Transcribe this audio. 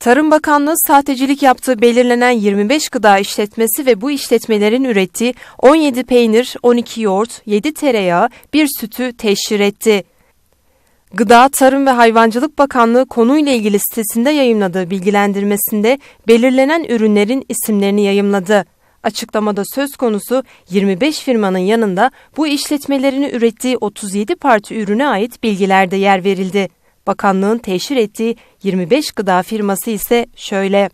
Tarım Bakanlığı sahtecilik yaptığı belirlenen 25 gıda işletmesi ve bu işletmelerin ürettiği 17 peynir, 12 yoğurt, 7 tereyağı, 1 sütü teşhir etti. Gıda, Tarım ve Hayvancılık Bakanlığı konuyla ilgili sitesinde yayımladığı bilgilendirmesinde belirlenen ürünlerin isimlerini yayımladı. Açıklamada söz konusu 25 firmanın yanında bu işletmelerini ürettiği 37 parti ürüne ait bilgilerde yer verildi. Bakanlığın teşhir ettiği 25 gıda firması ise şöyle